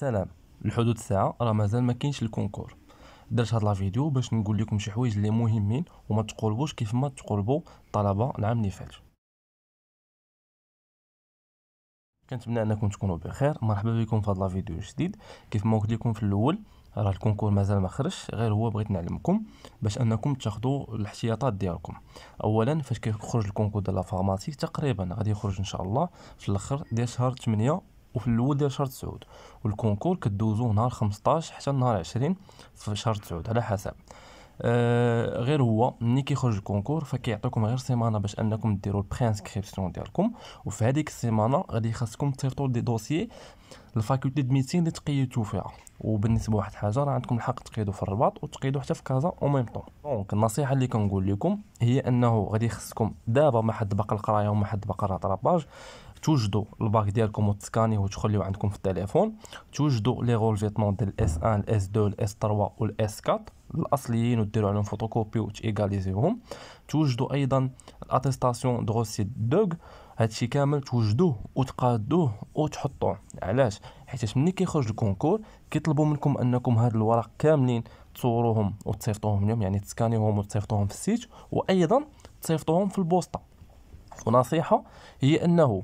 سلام لحدود الساعه راه مازال ما كاينش الكونكور درت هاد لا فيديو باش نقول لكم شي حوايج اللي مهمين وما تقربوش كيف ما تقربوا الطلبه العام اللي فات كنتمنى انكم تكونوا بخير مرحبا بكم في هاد لا فيديو جديد كيف ما قلت لكم في الاول راه الكونكور مازال ما خرجش غير هو بغيت نعلمكم باش انكم تاخذوا الاحتياطات ديالكم اولا فاش كيخرج الكونكور ديال لا فارماسي تقريبا غادي يخرج ان شاء الله في الاخر ديال شهر 8 وفي الاول ديال شهر 9 والكونكور كدوزو نهار 15 حتى نهار 20 في شهر 9 على حسب آه غير هو ملي كيخرج الكونكور فكيعطيكم غير سيمانه باش انكم ديروا البرينسكريبسيون ديالكم وفي هذيك السيمانه غادي خاصكم تيرطو دي دوسيي الفاكولتي د ميتين اللي تقيدتو فيها وبالنسبه لواحد الحاجه راه عندكم الحق تقيدوا في الرباط وتقيدوا حتى في كازا او ميم طون دونك النصيحه اللي كنقول لكم هي انه غادي خاصكم دابا ما حد باقي القرايه وما حد باقي الرطراباج توجدوا الباك ديالكم وتسكانيه وتخليو عندكم في التليفون توجدوا لي فيتمون ديال الاس 1 الاس 2 الاس 3 والاس 4 الاصليين وديروا عليهم فوتوكوبي وتيغاليزيوهم توجدوا ايضا الاتيستاسيون دو سيت دوغ هادشي كامل توجدوه وتقادوه وتحطوه علاش حيت ملي كيخرج الكونكور كيطلبوا منكم انكم هاد الورق كاملين تصوروهم وتصيفطوهم لهم يعني تسكانيوهم وتصيفطوهم في السيت وايضا تصيفطوهم في البوسطه ونصيحه هي انه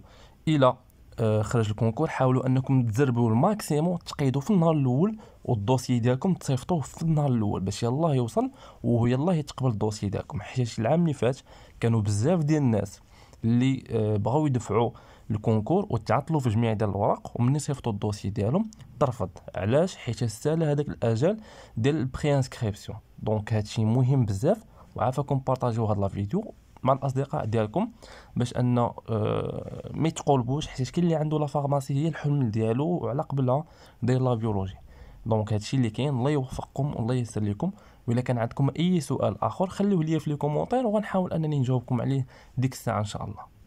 الى آه، خرج الكونكور حاولوا انكم تزربوا الماكسيموم تقيدوا في النهار الاول والدوسي ديالكم تصيفطوه في النهار الاول باش يلاه يوصل وهو يلاه يتقبل الدوسي ديالكم حيت العام اللي فات كانوا بزاف ديال الناس اللي آه، بغاو يدفعوا الكونكور وتعطلوا في جميع ديال الوراق ومني صيفطوا الدوسي ديالهم ترفض علاش حيت سال هذاك الاجل ديال البري انسكريبسيون دونك هادشي مهم بزاف وعافاكم بارطاجيو هاد لا فيديو مع الاصدقاء ديالكم باش ان آه، ما يتقلبوش حيت كاين اللي عنده لا فارماسي هي الحلم ديالو وعلى قبلها داير لا بيولوجي دونك هادشي اللي كاين الله يوفقكم والله ييسر لكم ولا كان عندكم اي سؤال اخر خليوه ليا في لي كومونتير وغنحاول انني نجاوبكم عليه ديك الساعه ان شاء الله